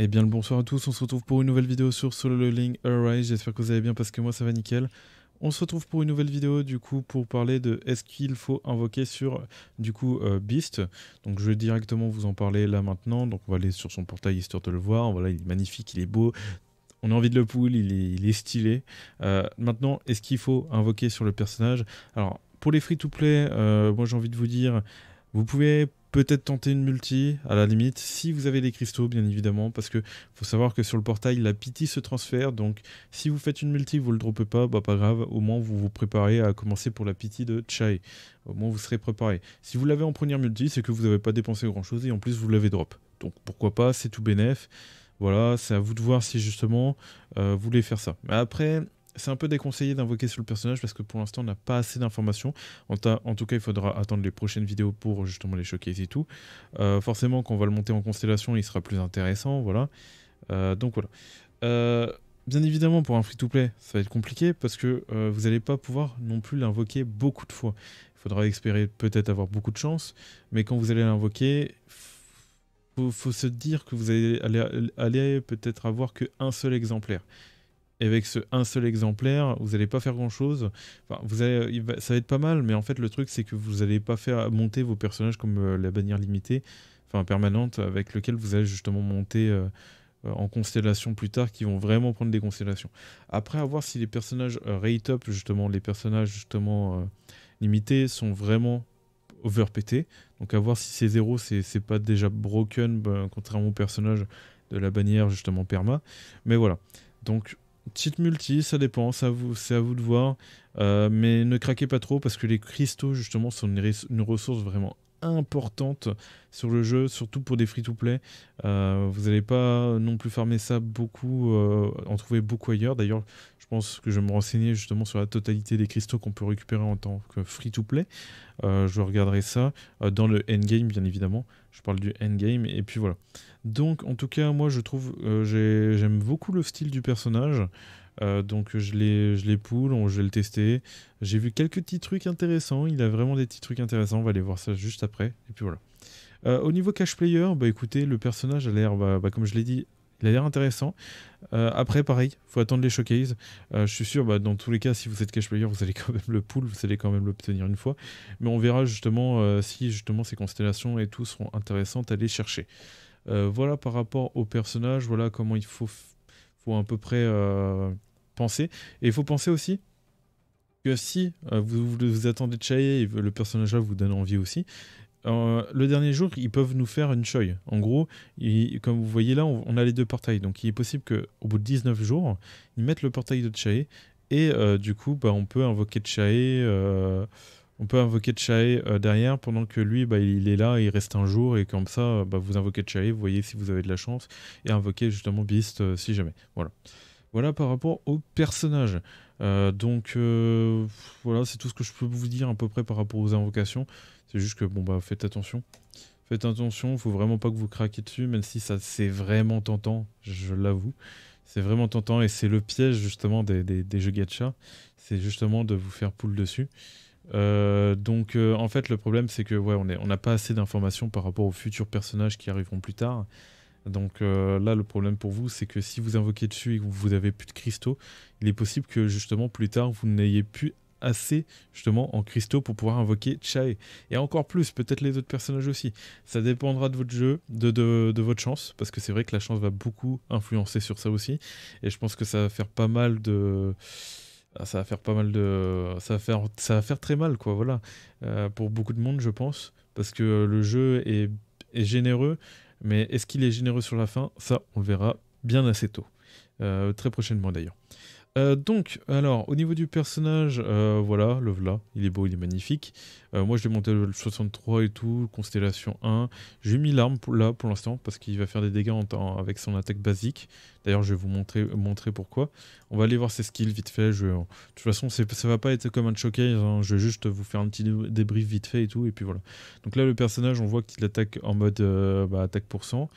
Eh bien le bonsoir à tous, on se retrouve pour une nouvelle vidéo sur Solo Leveling Arise, j'espère que vous allez bien parce que moi ça va nickel. On se retrouve pour une nouvelle vidéo du coup pour parler de est-ce qu'il faut invoquer sur du coup euh, Beast. Donc je vais directement vous en parler là maintenant, donc on va aller sur son portail histoire de le voir, oh, voilà il est magnifique, il est beau, on a envie de le pull, il est, stylé. Euh, maintenant est-ce qu'il faut invoquer sur le personnage Alors pour les free-to-play, euh, moi j'ai envie de vous dire... Vous pouvez peut-être tenter une multi, à la limite, si vous avez des cristaux, bien évidemment, parce que faut savoir que sur le portail, la pity se transfère, donc si vous faites une multi, vous le dropez pas, bah pas grave, au moins vous vous préparez à commencer pour la pity de Chai. Au moins vous serez préparé. Si vous l'avez en première multi, c'est que vous n'avez pas dépensé grand-chose et en plus vous l'avez drop. Donc pourquoi pas, c'est tout bénef. Voilà, c'est à vous de voir si justement euh, vous voulez faire ça. Mais après, c'est un peu déconseillé d'invoquer sur le personnage parce que pour l'instant on n'a pas assez d'informations. En, tout cas, il faudra attendre les prochaines vidéos pour justement les choquer et tout. Euh, forcément, quand on va le monter en constellation, il sera plus intéressant, voilà. Euh, donc voilà. Euh, bien évidemment, pour un free-to-play, ça va être compliqué parce que vous n'allez pas pouvoir non plus l'invoquer beaucoup de fois. Il faudra espérer peut-être avoir beaucoup de chance, mais quand vous allez l'invoquer, faut, faut se dire que vous allez, allez peut-être avoir qu'un seul exemplaire. Et avec ce un seul exemplaire, vous n'allez pas faire grand chose. Enfin, vous allez, ça va être pas mal, mais en fait, le truc, c'est que vous n'allez pas faire monter vos personnages comme euh, la bannière limitée, enfin permanente, avec lequel vous allez justement monter euh, euh, en constellation plus tard, qui vont vraiment prendre des constellations. Après, à voir si les personnages rate up, justement, les personnages justement limités sont vraiment overpétés. Donc, à voir si ces zéro c'est pas déjà broken, ben, contrairement au personnage de la bannière justement perma. Mais voilà. Donc Petite multi, ça dépend, c'est à vous, c'est à vous de voir. Euh, mais ne craquez pas trop parce que les cristaux, justement, sont une ressource vraiment importante sur le jeu, surtout pour des free-to-play. Euh, vous n'allez pas non plus farmer ça beaucoup, euh, en trouver beaucoup ailleurs. D'ailleurs, je pense que je vais me renseigner justement sur la totalité des cristaux qu'on peut récupérer en tant que free-to-play. Euh, je regarderai ça dans le endgame, bien évidemment. Je parle du endgame, et puis voilà. Donc, en tout cas, moi, je trouve, j'aime beaucoup le style du personnage. Euh, donc je l'ai, je poule, je vais le tester. J'ai vu quelques petits trucs intéressants. Il a vraiment des petits trucs intéressants. On va aller voir ça juste après. Et puis voilà. Euh, au niveau cash player, bah écoutez, le personnage a l'air, bah, bah comme je l'ai dit, il a l'air intéressant. Euh, après, pareil, faut attendre les showcases. je suis sûr, bah, dans tous les cas, si vous êtes cash player, vous allez quand même le pool, vous allez quand même l'obtenir une fois. Mais on verra justement si justement ces constellations et tout seront intéressantes à aller chercher. voilà par rapport au personnage, voilà comment il faut, faut à peu près et il faut penser aussi que si euh, vous, vous attendez de et le personnage là vous donne envie aussi, euh, le dernier jour, ils peuvent nous faire une Choi. En gros, comme vous voyez là, on, a les deux portails. Donc il est possible qu'au bout de 19 jours, ils mettent le portail de Chae. Et euh, du coup, bah, on peut invoquer Chae. on peut invoquer derrière pendant que lui, bah, il est là, il reste un jour. Et comme ça, bah, vous invoquez Chae, vous voyez si vous avez de la chance. Et invoquez justement Beast si jamais. Voilà. Voilà par rapport aux personnages. Euh, donc euh, voilà, c'est tout ce que je peux vous dire à peu près par rapport aux invocations. C'est juste que bon bah faites attention. Faites attention, faut vraiment pas que vous craquiez dessus, même si ça c'est vraiment tentant, je l'avoue. C'est vraiment tentant et c'est le piège justement des, jeux gacha. C'est justement de vous faire poule dessus. Euh, donc en fait le problème c'est que ouais on n'a on pas assez d'informations par rapport aux futurs personnages qui arriveront plus tard. Donc euh, là, le problème pour vous, c'est que si vous invoquez dessus et que vous n'avez plus de cristaux, il est possible que justement plus tard, vous n'ayez plus assez justement en cristaux pour pouvoir invoquer Chai Et encore plus, peut-être les autres personnages aussi. Ça dépendra de votre jeu, de, votre chance, parce que c'est vrai que la chance va beaucoup influencer sur ça aussi. Et je pense que ça va faire pas mal de ah, ça va faire pas mal de ça va faire ça va faire très mal quoi voilà euh, pour beaucoup de monde je pense parce que le jeu est, est généreux mais est-ce qu'il est généreux sur la fin Ça, on le verra bien assez tôt. Euh, très prochainement d'ailleurs. Euh, donc, alors, au niveau du personnage, euh, voilà, le voilà, il est beau, il est magnifique. Euh, moi, je l'ai monté le 63 et tout, Constellation 1. J'ai mis l'arme là pour l'instant, parce qu'il va faire des dégâts avec son attaque basique. D'ailleurs, je vais vous montrer, pourquoi. On va aller voir ses skills vite fait. Je, de toute façon, ça va pas être comme un showcase, hein. je vais juste vous faire un petit débrief vite fait et tout, et puis voilà. Donc là, le personnage, on voit qu'il attaque en mode bah, attaque pour cent.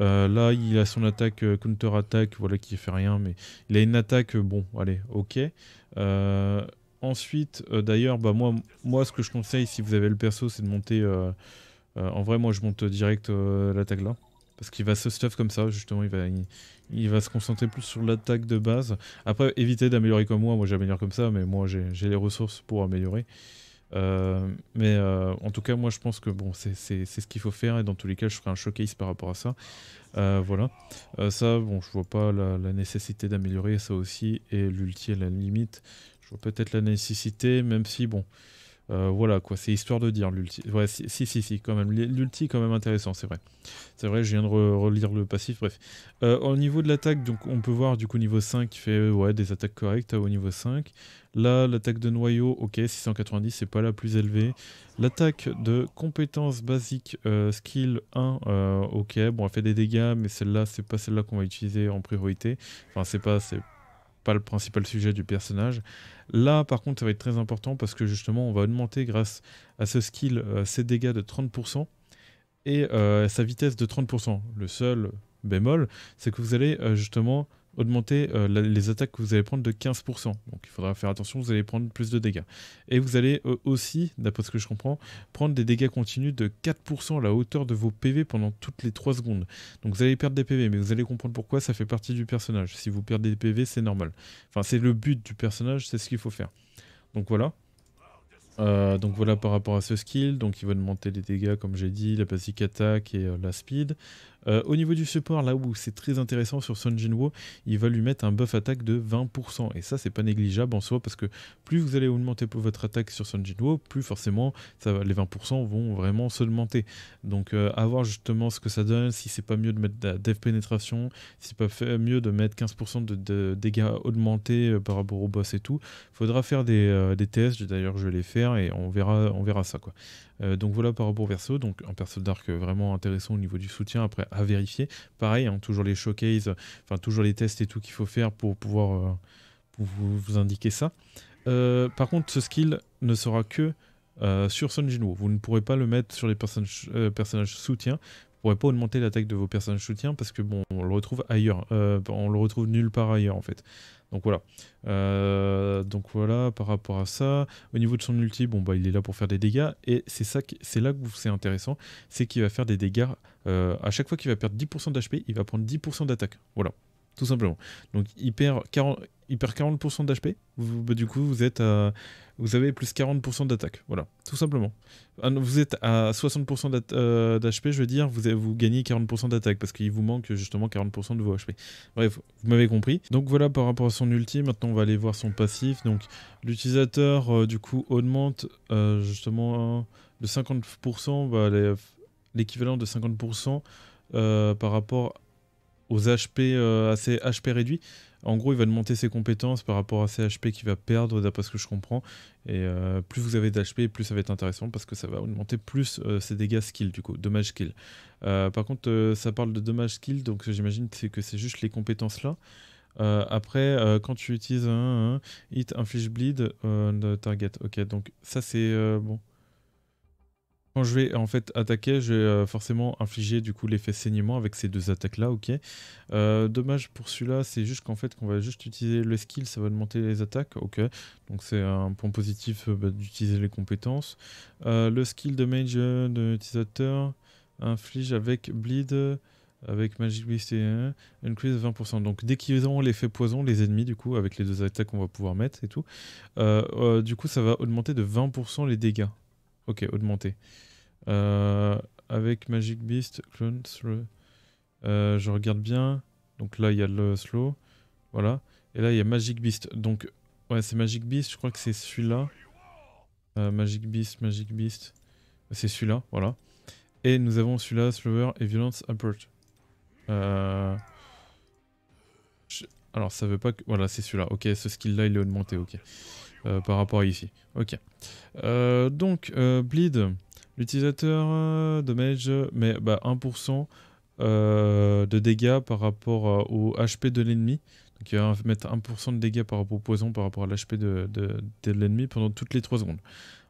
Euh, là, il a son attaque, euh, counter-attaque, voilà, qui fait rien, mais il a une attaque, euh, bon, allez, ok. ensuite, d'ailleurs, bah, moi, moi, ce que je conseille, si vous avez le perso, c'est de monter... en vrai, moi, je monte direct l'attaque là. Parce qu'il va se stuff comme ça, justement, il va, il va se concentrer plus sur l'attaque de base. Après, évitez d'améliorer comme moi, moi j'améliore comme ça, mais moi j'ai les ressources pour améliorer. Euh, mais euh, en tout cas, moi, je pense que bon, c'est ce qu'il faut faire et dans tous les cas, je ferai un showcase par rapport à ça. Euh, voilà. ça, bon, je vois pas la, la nécessité d'améliorer ça aussi et l'ulti à la limite. Je vois peut-être la nécessité, même si bon. Euh, voilà quoi, c'est histoire de dire l'ulti. Ouais, si, si, si, quand même. L'ulti, quand même intéressant, c'est vrai. C'est vrai, je viens de relire le passif, bref. Euh, au niveau de l'attaque, donc on peut voir du coup niveau 5 fait euh, ouais, des attaques correctes au niveau 5. Là, l'attaque de noyau, ok, 690, c'est pas la plus élevée. L'attaque de compétence basique, skill 1, ok, bon, elle fait des dégâts, mais celle-là, c'est pas celle-là qu'on va utiliser en priorité. Enfin, c'est pas, pas le principal sujet du personnage. Là, par contre, ça va être très important parce que justement, on va augmenter grâce à ce skill euh, ses dégâts de 30% et euh, sa vitesse de 30%. Le seul bémol, c'est que vous allez euh, justement augmenter euh, les attaques que vous allez prendre de 15%. Donc il faudra faire attention, vous allez prendre plus de dégâts. Et vous allez euh, aussi, d'après ce que je comprends, prendre des dégâts continus de 4% à la hauteur de vos PV pendant toutes les 3 secondes. Donc vous allez perdre des PV, mais vous allez comprendre pourquoi ça fait partie du personnage. Si vous perdez des PV, c'est normal. Enfin, c'est le but du personnage, c'est ce qu'il faut faire. Donc voilà. Euh, donc voilà par rapport à ce skill, donc il va augmenter les dégâts comme j'ai dit, la basic attaque et euh, la speed. Euh, au niveau du support, là où c'est très intéressant sur Sun il va lui mettre un buff attaque de 20%. Et ça, c'est pas négligeable en soi, parce que plus vous allez augmenter votre attaque sur Sun Jinwo, plus forcément les 20% vont vraiment s'augmenter. Donc à voir justement ce que ça donne, si c'est pas mieux de mettre de la dev pénétration, si c'est pas mieux de mettre 15% de, dégâts augmentés par rapport au boss et tout. Faudra faire des, des tests, d'ailleurs je l'ai fait et on verra, on verra ça. Quoi. Euh, donc voilà par rapport au Donc un perso d'arc vraiment intéressant au niveau du soutien. Après, à vérifier. Pareil, hein, toujours les showcases, enfin toujours les tests et tout qu'il faut faire pour pouvoir euh, vous, indiquer ça. Euh, par contre, ce skill ne sera que sur Son Vous ne pourrez pas le mettre sur les personnages, soutien personnages pourrez pas augmenter l'attaque de vos personnages soutien parce que bon, on le retrouve ailleurs, euh, on le retrouve nulle part ailleurs en fait. Donc voilà. Euh, donc voilà par rapport à ça. Au niveau de son ulti, bon bah il est là pour faire des dégâts et c'est ça, c'est là que c'est intéressant, c'est qu'il va faire des dégâts. Euh, à chaque fois qu'il va perdre 10% d'HP, il va prendre 10% d'attaque. Voilà tout simplement. Donc il perd 40%, 40 d'HP, du coup vous êtes euh, vous avez plus 40% d'attaque, voilà, tout simplement. Ah vous êtes à 60% d'HP, euh, je veux dire, vous, avez, vous gagnez 40% d'attaque, parce qu'il vous manque justement 40% de vos HP. Bref, vous m'avez compris. Donc voilà par rapport à son ulti, maintenant on va aller voir son passif. Donc l'utilisateur euh, du coup augmente justement de 50%, bah, l'équivalent de 50% par rapport à aux HP assez euh, HP réduits. En gros, il va augmenter ses compétences par rapport à ses HP qu'il va perdre, d'après ce que je comprends. Et euh, plus vous avez d'HP, plus ça va être intéressant parce que ça va augmenter plus euh, ses dégâts skill, du coup, dommage skill. par contre, ça parle de Dommage skill, donc j'imagine que c'est juste les compétences là. après, quand tu utilises un, un hit, bleed, on target. Ok, donc ça c'est bon. Quand je vais en fait attaquer, je vais euh, forcément infliger du coup l'effet saignement avec ces deux attaques là, ok. Euh, dommage pour celui-là, c'est juste qu'en fait qu'on va juste utiliser le skill, ça va augmenter les attaques, ok. Donc c'est un point positif euh, bah, d'utiliser les compétences. le skill de mage de l'utilisateur inflige avec bleed avec Magic blast et un, de 20%. Donc dès qu'ils ont l'effet poison, les ennemis, du coup, avec les deux attaques qu'on va pouvoir mettre et tout, du coup, ça va augmenter de 20% les dégâts. Ok, augmenté. Euh, avec Magic Beast, Clone, slow. Euh, je regarde bien. Donc là, il y a le slow. Voilà. Et là, il y a Magic Beast. Donc, ouais, c'est Magic Beast. Je crois que c'est celui-là. Euh, Magic Beast, Magic Beast. C'est celui-là, voilà. Et nous avons celui-là, Slower et Violence Approach. Alors, ça veut pas que... Voilà, c'est celui-là. Ok, ce skill-là, il est augmenté, ok. Euh, par rapport à ici. Ok. Euh, donc, euh, bleed, l'utilisateur damage, mais bah, 1% de dégâts par rapport au HP de l'ennemi. Donc il va mettre 1% de dégâts par rapport au poison par rapport à l'HP de, de, de l'ennemi pendant toutes les 3 secondes.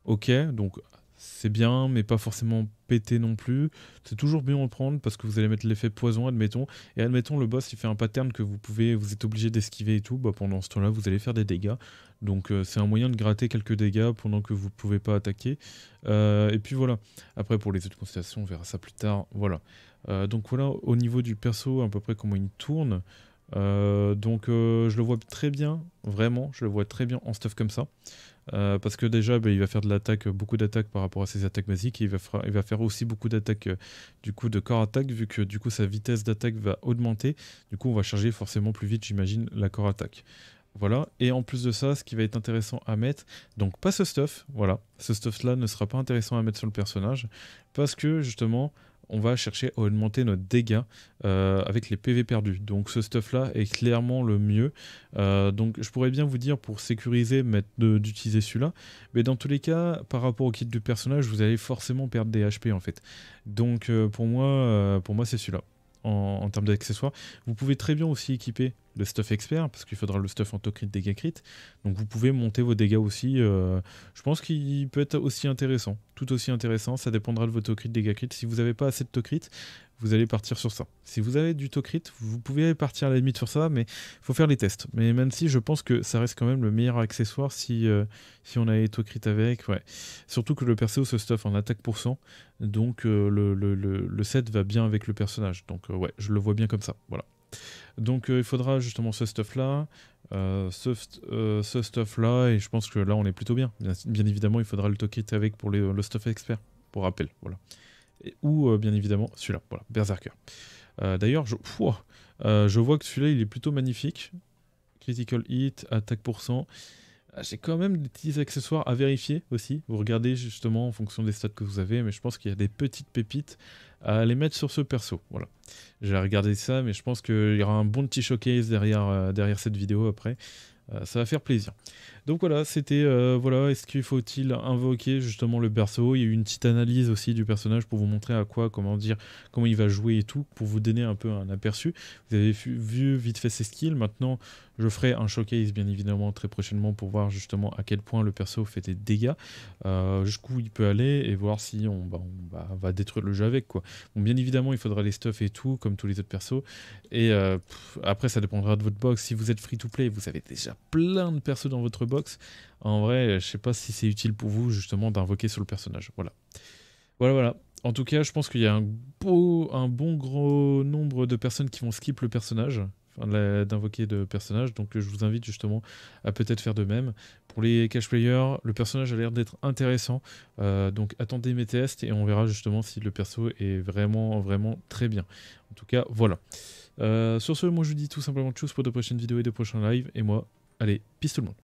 Ok, donc c'est bien, mais pas forcément pété non plus. C'est toujours bien en prendre parce que vous allez mettre l'effet poison, admettons. Et admettons, le boss, il fait un pattern que vous pouvez, vous êtes obligé d'esquiver et tout. Bah, pendant ce temps-là, vous allez faire des dégâts. Donc, euh, c'est un moyen de gratter quelques dégâts pendant que vous ne pouvez pas attaquer. Euh, et puis voilà. Après, pour les autres constellations, on verra ça plus tard. Voilà. Euh, donc, voilà, au niveau du perso, à peu près comment il tourne. donc, je le vois très bien, vraiment, je le vois très bien en stuff comme ça. Euh, parce que déjà, ben, il va faire de l'attaque, euh, beaucoup d'attaques par rapport à ses attaques basiques. Et il, va faire aussi beaucoup d'attaques euh, du coup de corps attaque, vu que du coup sa vitesse d'attaque va augmenter. Du coup, on va charger forcément plus vite, j'imagine, la corps attaque. Voilà. Et en plus de ça, ce qui va être intéressant à mettre, donc pas ce stuff, voilà. Ce stuff-là ne sera pas intéressant à mettre sur le personnage, parce que justement, on va chercher à augmenter notre dégâts euh, avec les PV perdus. Donc ce stuff là est clairement le mieux. Euh, donc je pourrais bien vous dire pour sécuriser d'utiliser celui-là, mais dans tous les cas, par rapport au kit du personnage, vous allez forcément perdre des HP en fait. Donc euh, pour moi, pour moi c'est celui-là. En, en, termes d'accessoires. Vous pouvez très bien aussi équiper le stuff expert, parce qu'il faudra le stuff en dégâts crit. Donc vous pouvez monter vos dégâts aussi. Euh, je pense qu'il peut être aussi intéressant, tout aussi intéressant. Ça dépendra de votre tocrit, dégâts crit. Si vous n'avez pas assez de tocrit, vous allez partir sur ça. Si vous avez du tocrit, vous pouvez partir à la limite sur ça, mais il faut faire les tests. Mais même si je pense que ça reste quand même le meilleur accessoire si, euh, si on a les tocrit avec. Ouais. Surtout que le perso se stuff en attaque pour cent, donc euh, le, le, le, set va bien avec le personnage. Donc ouais, je le vois bien comme ça. Voilà. Donc euh, il faudra justement ce stuff-là, euh, euh, ce, stuff-là, et je pense que là on est plutôt bien. Bien, évidemment, il faudra le token avec pour le stuff expert, pour rappel, voilà. ou bien évidemment celui-là, voilà, Berserker. D'ailleurs, je, je vois que celui-là il est plutôt magnifique. Critical hit, attaque pour cent. Ah, j'ai quand même des petits accessoires à vérifier aussi. Vous regardez justement en fonction des stats que vous avez, mais je pense qu'il y a des petites pépites à les mettre sur ce perso. Voilà. J'ai regardé ça, mais je pense qu'il y aura un bon petit showcase derrière, euh, derrière cette vidéo après. Euh, ça va faire plaisir. Donc voilà, c'était euh, voilà, est-ce qu'il faut-il invoquer justement le perso Il y a eu une petite analyse aussi du personnage pour vous montrer à quoi, comment dire, comment il va jouer et tout, pour vous donner un peu un aperçu. Vous avez vu vite fait ses skills. Maintenant, je ferai un showcase bien évidemment très prochainement pour voir justement à quel point le perso fait des dégâts, euh, jusqu'où il peut aller et voir si on, bah, bah, va détruire le jeu avec quoi. Bon, bien évidemment, il faudra les stuffs et tout, comme tous les autres persos. Et euh, après, ça dépendra de votre box. Si vous êtes free to play, vous avez déjà plein de persos dans votre box en vrai, euh, je sais pas si c'est utile pour vous justement d'invoquer sur le personnage. Voilà. Voilà, voilà. En tout cas, je pense qu'il y a un, beau, un bon gros nombre de personnes qui vont skip le personnage, enfin, d'invoquer de personnages Donc, je vous invite justement à peut-être faire de même. Pour les cash players, le personnage a l'air d'être intéressant. Euh, donc, attendez mes tests et on verra justement si le perso est vraiment, vraiment très bien. En tout cas, voilà. Euh, sur ce, moi je vous dis tout simplement tchuss pour de prochaines vidéos et de prochains lives. Et moi, allez, peace tout le monde.